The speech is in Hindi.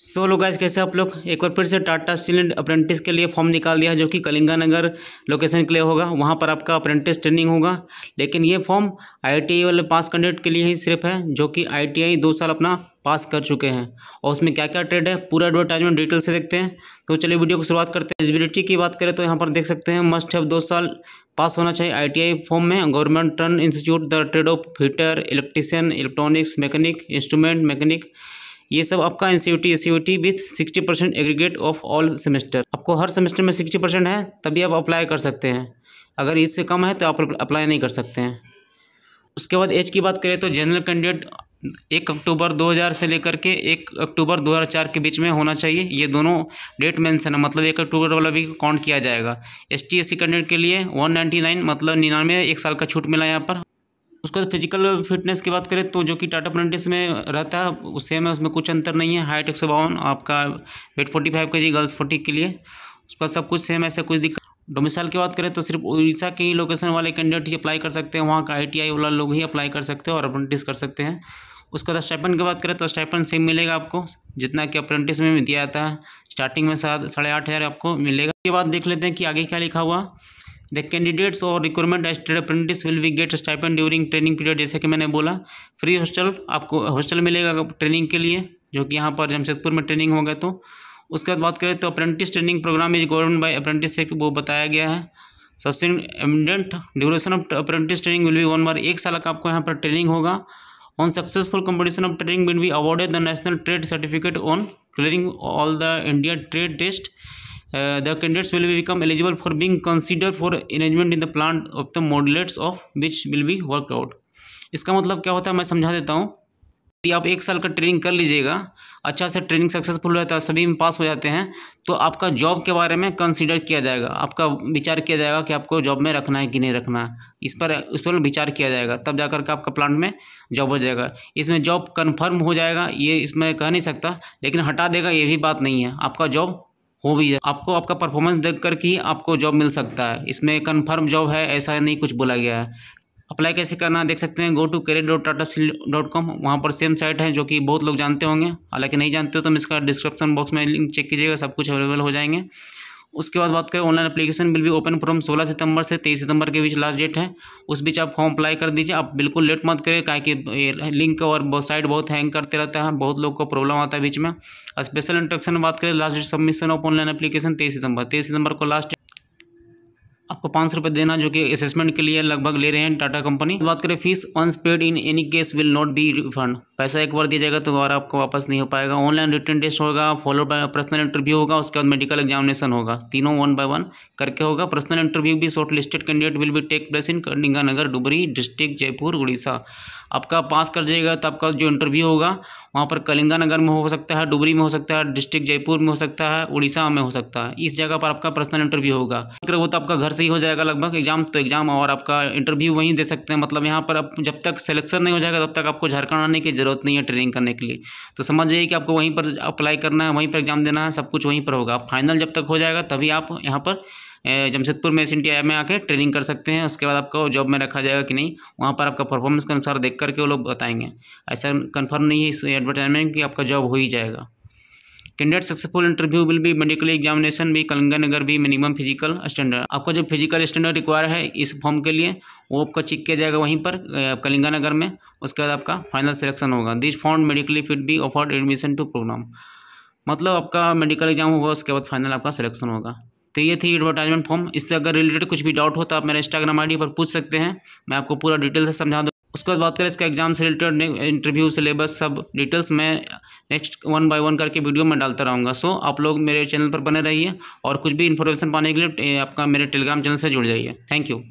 सो लोग आज कैसे आप लोग एक बार फिर से टाटा स्टील एंड अप्रेंटिस के लिए फॉर्म निकाल दिया है जो कि कलिंगा नगर लोकेशन के लिए होगा वहाँ पर आपका अप्रेंटिस ट्रेनिंग होगा लेकिन ये फॉर्म आईटीआई वाले पास कैंडिडेट के लिए ही सिर्फ है जो कि आईटीआई दो साल अपना पास कर चुके हैं और उसमें क्या क्या ट्रेड है पूरा एडवर्टाइजमेंट डिटेल से देखते हैं तो चलिए वीडियो की शुरुआत करते हैं एलिजिबिलिटी की बात करें तो यहाँ पर देख सकते हैं मस्ट हैव दो साल पास होना चाहिए आईटीआई फॉर्म में government turn institute the trade of fitter electrician electronics mechanic instrument mechanic ये सब आपका N C U with sixty percent aggregate of all semester आपको हर सेमेस्टर में सिक्सटी परसेंट है तभी आप अप्लाई कर सकते हैं अगर इससे कम है तो आप अप्लाई नहीं कर सकते हैं उसके बाद एज की बात करें तो जनरल कैंडिडेट एक अक्टूबर 2000 से लेकर के एक अक्टूबर 2004 के बीच में होना चाहिए ये दोनों डेट मेंशन है मतलब एक अक्टूबर वाला भी काउंट किया जाएगा S T S C candidate के लिए 199 मतलब निन्यानवे एक साल का छूट मिला यहाँ पर उसके बाद फिजिकल फिटनेस की बात करें तो जो कि टाटा प्रेंटिस में रहता है सेम है उसमें कुछ अंतर नहीं है हाइट एक सौ बावन आपका वेट फोर्टी फाइव के जी गर्ल्स फोर्टी के लिए उसके बाद सब कुछ सेम ऐसा कुछ दिक्कत डोमिसाइल की बात करें तो सिर्फ उड़ीसा के ही लोकेशन वाले कैंडिडेट ही अप्लाई कर सकते हैं वहाँ का आई वाला लोग ही अप्लाई कर सकते हैं और अप्रेंटिस कर सकते हैं उसके बाद स्टाइपन की बात करें तो स्टाइपन सेम मिलेगा आपको जितना कि अप्रेंटिस में दिया जाता है स्टार्टिंग में साढ़े आठ हज़ार आपको मिलेगा उसके बाद देख लेते हैं कि आगे क्या लिखा हुआ द कैंडिडेट्स और रिक्वायरमेंट एस्टेड apprentice will be get stipend during training period जैसे कि मैंने बोला फ्री हॉस्टल आपको हॉस्टल मिलेगा ट्रेनिंग के लिए जो कि यहाँ पर जमशेदपुर में ट्रेनिंग हो गए तो उसके बाद बात करें तो apprentice training program is government by apprentice वो बताया गया है सबसे एमडेंट duration of apprentice training will be one बार एक साल का आपको यहाँ पर ट्रेनिंग होगा on successful competition of training will be awarded the national trade certificate on clearing all the India trade test the candidates will be become eligible for considered consider for in in the of of the of of which will be work out इसका मतलब क्या होता है मैं समझा देता हूँ कि आप एक साल का ट्रेनिंग कर लीजिएगा अच्छा से ट्रेनिंग सक्सेसफुल हो जाता है सभी में पास हो जाते हैं तो आपका जॉब के बारे में कंसिडर किया जाएगा आपका विचार किया जाएगा कि आपको जॉब में रखना है कि नहीं रखना है इस पर उस पर विचार किया जाएगा तब जाकर के आपका प्लांट में जॉब हो जाएगा इसमें जॉब कन्फर्म हो जाएगा ये इसमें कह नहीं सकता लेकिन हटा देगा ये भी बात नहीं है आपका जॉब हो भी है आपको आपका परफॉर्मेंस देख कर ही आपको जॉब मिल सकता है इसमें कन्फर्म जॉब है ऐसा नहीं कुछ बोला गया है अप्लाई कैसे करना देख सकते हैं go to career dot Tata dot com वहाँ पर सेम साइट है जो कि बहुत लोग जानते होंगे हालांकि नहीं जानते हो तो हम इसका डिस्क्रिप्शन बॉक्स में लिंक चेक कीजिएगा सब कुछ अवेलेबल हो जाएंगे उसके बाद बात करें ऑनलाइन एप्लीकेशन बिल भी ओपन फ्रॉम 16 सितंबर से 23 सितंबर के बीच लास्ट डेट है उस बीच आप फॉर्म अप्लाई कर दीजिए आप बिल्कुल लेट मत करें क्या कि लिंक और साइट बहुत हैंग करते रहता है बहुत लोग को प्रॉब्लम आता है बीच में स्पेशल इंट्रक्शन बात करें last date submission of online application तेईस सितंबर तेईस सितंबर को लास्ट आपको पाँच सौ रुपये देना जो कि असेसमेंट के लिए लगभग ले रहे हैं टाटा कंपनी तो बात करें fees once paid in any case will not be refund पैसा एक बार दिया जाएगा तो दोबारा आपको वापस नहीं हो पाएगा ऑनलाइन रिटर्न टेस्ट होगा फॉलो बाय पर्सनल इंटरव्यू होगा उसके बाद मेडिकल एग्जामिनेशन होगा तीनों वन बाय वन करके होगा पर्सनल इंटरव्यू भी shortlisted candidate will be take place in Kalinga Dubri district Jaipur Orissa आपका पास कर जाएगा तो आपका जो इंटरव्यू होगा वहाँ पर कलिंगा नगर में हो सकता है डुबरी में हो सकता है डिस्ट्रिक्ट जयपुर में हो सकता है उड़ीसा में हो सकता है इस जगह पर आपका पर्सनल इंटरव्यू होगा वो तो आपका घर से ही हो जाएगा लगभग एग्जाम तो एग्जाम और आपका इंटरव्यू वहीं दे सकते हैं मतलब यहाँ पर आप जब तक सिलेक्शन नहीं हो जाएगा तब तक आपको झारखंड आने की ज़रूरत नहीं है ट्रेनिंग करने के लिए तो समझ जाइए कि आपको वहीं पर अप्लाई करना है वहीं पर एग्जाम देना है सब कुछ वहीं पर होगा फाइनल जब तक हो जाएगा तभी आप यहाँ पर जमशेदपुर में एस में आके ट्रेनिंग कर सकते हैं उसके बाद आपको जॉब में रखा जाएगा कि नहीं वहाँ पर आपका परफॉर्मेंस के अनुसार देख करके वो लोग बताएंगे ऐसा कन्फर्म नहीं है इस एडवर्टाइजमेंट कि आपका जॉब हो ही जाएगा कैंडिडेट सक्सेसफुल इंटरव्यू विल भी मेडिकल एग्जामिनेशन भी कलंगानगर भी मिनिमम फिजिकल स्टैंडर्ड आपका जो फिजिकल स्टैंडर्ड रिक्वायर है इस फॉर्म के लिए वो आपका चेक किया जाएगा वहीं पर कलिंगानगर में उसके बाद आपका फाइनल सिलेक्शन होगा दिस फाउंड मेडिकली फिट भी ऑफर्ड एडमिशन टू प्रोग्राम मतलब आपका मेडिकल एग्जाम होगा उसके बाद फाइनल आपका सिलेक्शन होगा तो ये थी एडवर्टाइजमेंट फॉर्म इससे अगर रिलेटेड कुछ भी डाउट हो तो आप मेरे इंस्टाग्राम आईडी पर पूछ सकते हैं मैं आपको पूरा डिटेल से समझा दूँ उसके बाद बात करें इसका एग्जाम से रिलेटेड इंटरव्यू सिलेबस सब डिटेल्स मैं नेक्स्ट वन बाय वन करके वीडियो में डालता रहूँगा सो आप लोग मेरे चैनल पर बने रहिए और कुछ भी इन्फॉर्मेशन पाने के लिए आपका मेरे टेलीग्राम चैनल से जुड़ जाइए थैंक यू